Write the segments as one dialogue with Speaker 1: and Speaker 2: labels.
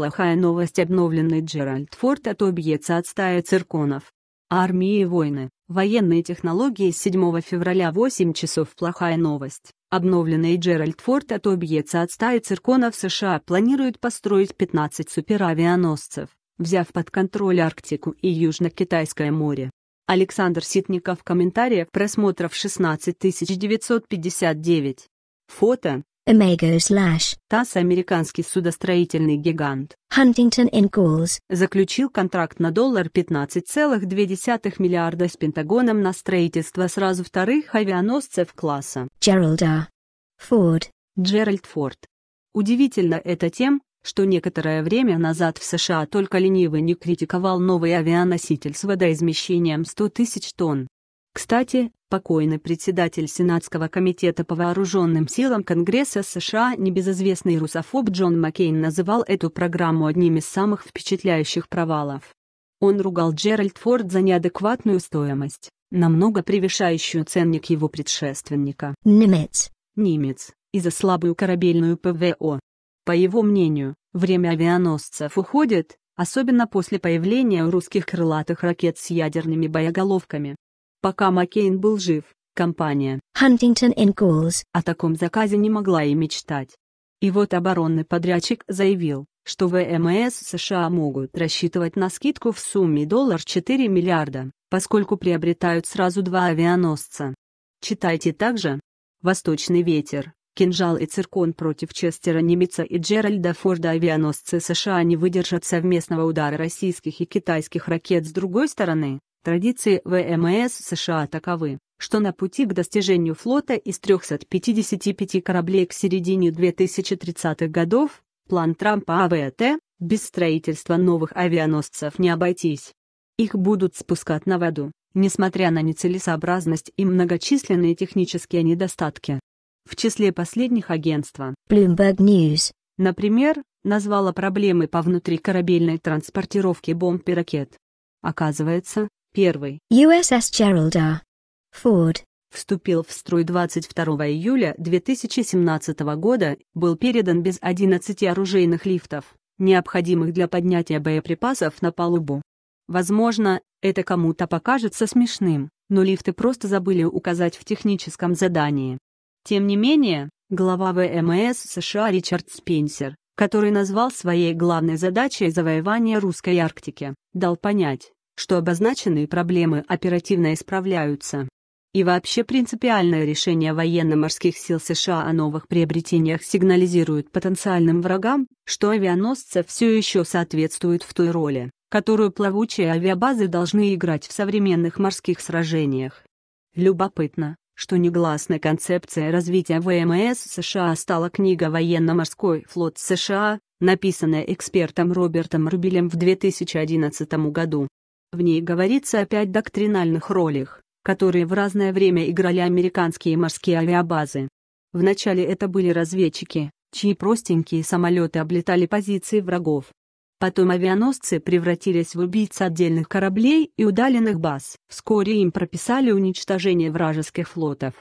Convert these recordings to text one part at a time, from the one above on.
Speaker 1: плохая новость обновленный Джеральд Форд отобьется от стаи цирконов. Армии и войны, военные технологии 7 февраля 8 часов плохая новость. Обновленный Джеральд Форд отобьется от стаи цирконов США планирует построить 15 суперавианосцев, взяв под контроль Арктику и Южно-Китайское море. Александр Ситников в комментариях просмотров 16959. Фото Imago slash ТАСС американский судостроительный гигант Huntington Ingalls заключил контракт на доллар 15,2 миллиарда с Пентагоном на строительство сразу вторых авианосцев класса. Gerald Форд Ford. Джеральд Форд. Удивительно это тем, что некоторое время назад в США только ленивый не критиковал новый авианоситель с водоизмещением 100 тысяч тонн. Кстати, покойный председатель Сенатского комитета по вооруженным силам Конгресса США небезызвестный русофоб Джон Маккейн называл эту программу одним из самых впечатляющих провалов. Он ругал Джеральд Форд за неадекватную стоимость, намного превышающую ценник его предшественника. Немец. Немец, из за слабую корабельную ПВО. По его мнению, время авианосцев уходит, особенно после появления русских крылатых ракет с ядерными боеголовками. Пока Маккейн был жив, компания Huntington Ingalls о таком заказе не могла и мечтать. И вот оборонный подрядчик заявил, что ВМС США могут рассчитывать на скидку в сумме доллар 4 миллиарда, поскольку приобретают сразу два авианосца. Читайте также «Восточный ветер», «Кинжал и циркон» против Честера Немица и Джеральда Форда авианосцы США не выдержат совместного удара российских и китайских ракет с другой стороны, Традиции ВМС США таковы, что на пути к достижению флота из 355 кораблей к середине 2030-х годов план Трампа АВТ без строительства новых авианосцев не обойтись. Их будут спускать на воду, несмотря на нецелесообразность и многочисленные технические недостатки. В числе последних агентства Bloomberg News, например, назвала проблемы по внутрикорабельной транспортировке бомб и ракет. Оказывается, Первый. USS Gerald R. Ford. Вступил в строй 22 июля 2017 года, был передан без 11 оружейных лифтов, необходимых для поднятия боеприпасов на палубу. Возможно, это кому-то покажется смешным, но лифты просто забыли указать в техническом задании. Тем не менее, глава ВМС США Ричард Спенсер, который назвал своей главной задачей завоевание русской Арктики, дал понять, что обозначенные проблемы оперативно исправляются. И вообще принципиальное решение военно-морских сил США о новых приобретениях сигнализирует потенциальным врагам, что авианосцы все еще соответствуют в той роли, которую плавучие авиабазы должны играть в современных морских сражениях. Любопытно, что негласной концепцией развития ВМС США стала книга «Военно-морской флот США», написанная экспертом Робертом Рубилем в 2011 году. В ней говорится о пять доктринальных ролях, которые в разное время играли американские морские авиабазы. Вначале это были разведчики, чьи простенькие самолеты облетали позиции врагов. Потом авианосцы превратились в убийц отдельных кораблей и удаленных баз. Вскоре им прописали уничтожение вражеских флотов.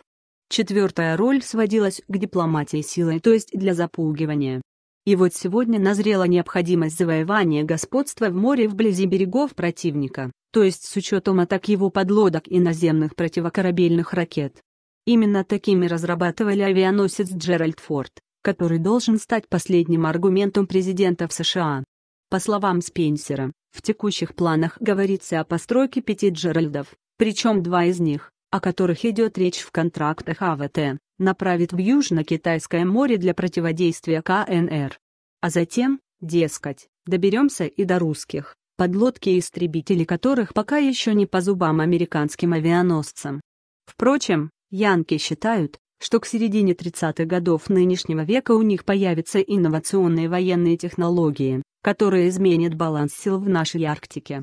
Speaker 1: Четвертая роль сводилась к дипломатии силой, то есть для запугивания. И вот сегодня назрела необходимость завоевания господства в море вблизи берегов противника, то есть с учетом атак его подлодок и наземных противокорабельных ракет. Именно такими разрабатывали авианосец Джеральд Форд, который должен стать последним аргументом президента в США. По словам Спенсера, в текущих планах говорится о постройке пяти Джеральдов, причем два из них о которых идет речь в контрактах АВТ, направит в Южно-Китайское море для противодействия КНР. А затем, дескать, доберемся и до русских, подлодки и истребители которых пока еще не по зубам американским авианосцам. Впрочем, янки считают, что к середине 30-х годов нынешнего века у них появятся инновационные военные технологии, которые изменят баланс сил в нашей Арктике.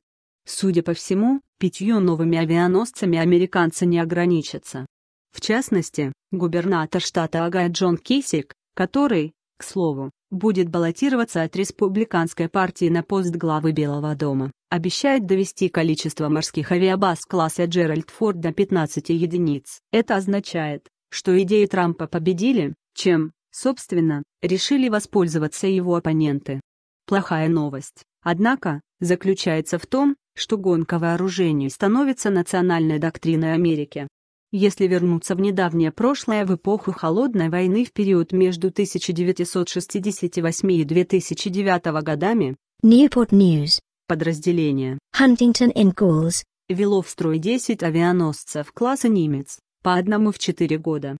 Speaker 1: Судя по всему, пятью новыми авианосцами американцы не ограничатся. В частности, губернатор штата Агая Джон Кисик, который, к слову, будет баллотироваться от республиканской партии на пост главы Белого дома, обещает довести количество морских авиабаз класса Джеральд Форд до 15 единиц. Это означает, что идеи Трампа победили, чем, собственно, решили воспользоваться его оппоненты. Плохая новость, однако, заключается в том, что гонка вооружений становится национальной доктриной Америки. Если вернуться в недавнее прошлое в эпоху Холодной войны в период между 1968 и 2009 годами, Newport News подразделение Huntington Ingalls вело в строй 10 авианосцев класса «Нимец», по одному в 4 года.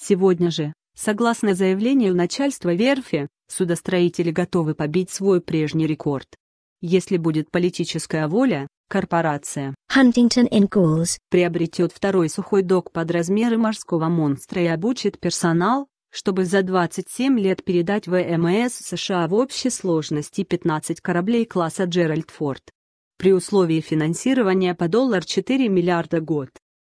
Speaker 1: Сегодня же, согласно заявлению начальства верфи, судостроители готовы побить свой прежний рекорд. Если будет политическая воля, корпорация Huntington Ingalls приобретет второй сухой док под размеры морского монстра и обучит персонал, чтобы за 27 лет передать ВМС США в общей сложности 15 кораблей класса Джеральд Форд. При условии финансирования по доллар 4 миллиарда год.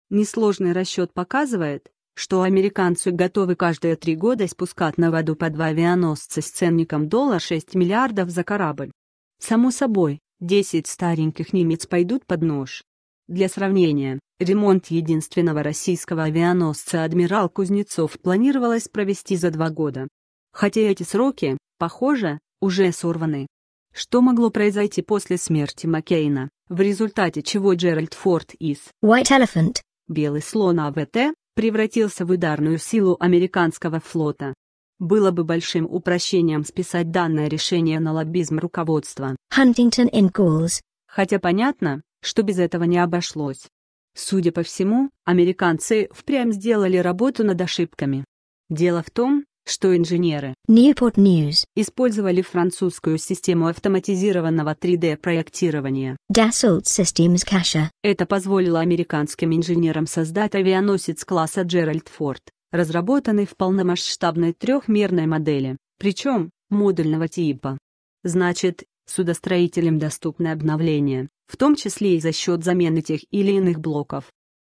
Speaker 1: Несложный расчет показывает, что американцы готовы каждые три года спускать на воду по два авианосца с ценником доллар 6 миллиардов за корабль. Само собой, 10 стареньких немец пойдут под нож. Для сравнения, ремонт единственного российского авианосца «Адмирал Кузнецов» планировалось провести за два года. Хотя эти сроки, похоже, уже сорваны. Что могло произойти после смерти Маккейна, в результате чего Джеральд Форд из «White Elephant» «Белый слон АВТ» превратился в ударную силу американского флота. Было бы большим упрощением списать данное решение на лоббизм руководства. Huntington and Goals. Хотя понятно, что без этого не обошлось. Судя по всему, американцы впрямь сделали работу над ошибками. Дело в том, что инженеры Newport News использовали французскую систему автоматизированного 3D-проектирования Dassault Systems Cache. Это позволило американским инженерам создать авианосец класса Джеральд Форд разработанный в полномасштабной трехмерной модели, причем модульного типа. Значит, судостроителям доступны обновления, в том числе и за счет замены тех или иных блоков.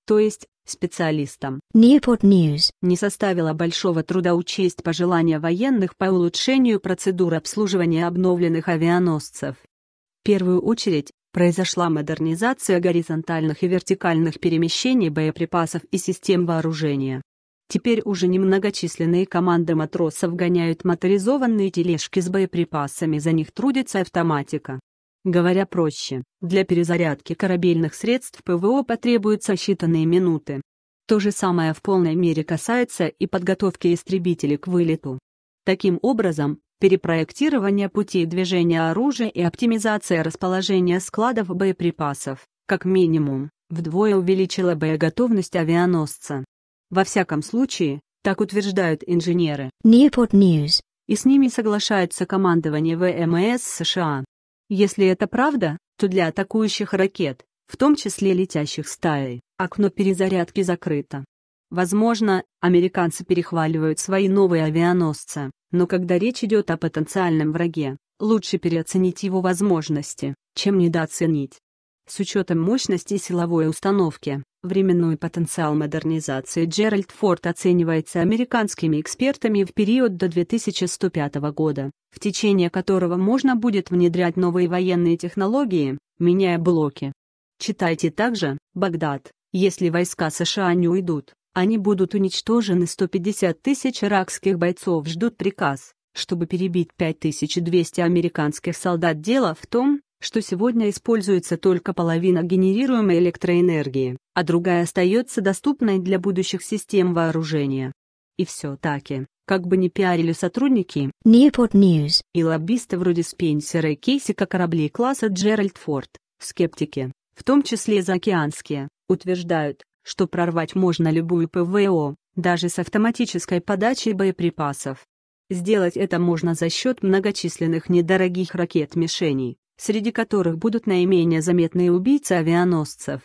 Speaker 1: То есть, специалистам Newport News не составило большого труда учесть пожелания военных по улучшению процедур обслуживания обновленных авианосцев. В первую очередь, произошла модернизация горизонтальных и вертикальных перемещений боеприпасов и систем вооружения. Теперь уже немногочисленные команды матросов гоняют моторизованные тележки с боеприпасами, за них трудится автоматика. Говоря проще, для перезарядки корабельных средств ПВО потребуются считанные минуты. То же самое в полной мере касается и подготовки истребителей к вылету. Таким образом, перепроектирование путей движения оружия и оптимизация расположения складов боеприпасов, как минимум, вдвое увеличила боеготовность авианосца. Во всяком случае, так утверждают инженеры. Newport News. И с ними соглашается командование ВМС США. Если это правда, то для атакующих ракет, в том числе летящих стаей, окно перезарядки закрыто. Возможно, американцы перехваливают свои новые авианосцы, но когда речь идет о потенциальном враге, лучше переоценить его возможности, чем недооценить. С учетом мощности силовой установки, временной потенциал модернизации Джеральд Форд оценивается американскими экспертами в период до 2105 года, в течение которого можно будет внедрять новые военные технологии, меняя блоки. Читайте также, Багдад, если войска США не уйдут, они будут уничтожены 150 тысяч иракских бойцов ждут приказ, чтобы перебить 5200 американских солдат дело в том, что сегодня используется только половина генерируемой электроэнергии, а другая остается доступной для будущих систем вооружения. И все таки, как бы ни пиарили сотрудники Newport News и лоббисты вроде Спенсера и Кейси как кораблей класса Джеральд Форд, скептики, в том числе заокеанские, утверждают, что прорвать можно любую ПВО, даже с автоматической подачей боеприпасов. Сделать это можно за счет многочисленных недорогих ракет-мишеней, среди которых будут наименее заметные убийцы авианосцев.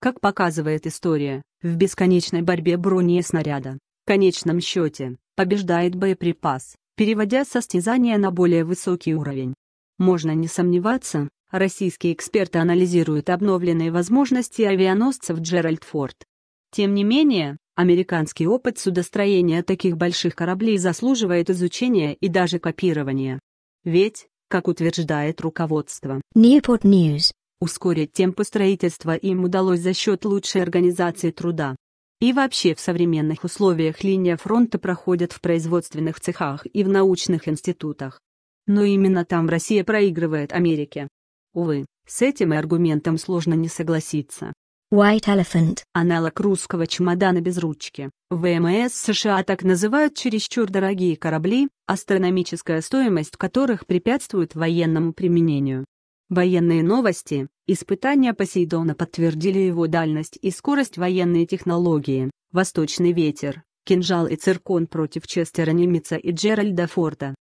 Speaker 1: Как показывает история, в бесконечной борьбе брони и снаряда, в конечном счете, побеждает боеприпас, переводя состязание на более высокий уровень. Можно не сомневаться, российские эксперты анализируют обновленные возможности авианосцев Джеральд Форд. Тем не менее, американский опыт судостроения таких больших кораблей заслуживает изучения и даже копирования. Ведь, как утверждает руководство. Newport News. Ускорить темпы строительства им удалось за счет лучшей организации труда. И вообще в современных условиях линия фронта проходит в производственных цехах и в научных институтах. Но именно там Россия проигрывает Америке. Увы, с этим и аргументом сложно не согласиться. White Elephant. Аналог русского чемодана без ручки. ВМС США так называют чересчур дорогие корабли, астрономическая стоимость которых препятствует военному применению. Военные новости. Испытания Посейдона подтвердили его дальность и скорость военной технологии. Восточный ветер, кинжал и циркон против Честера Немица и Джеральда Форда.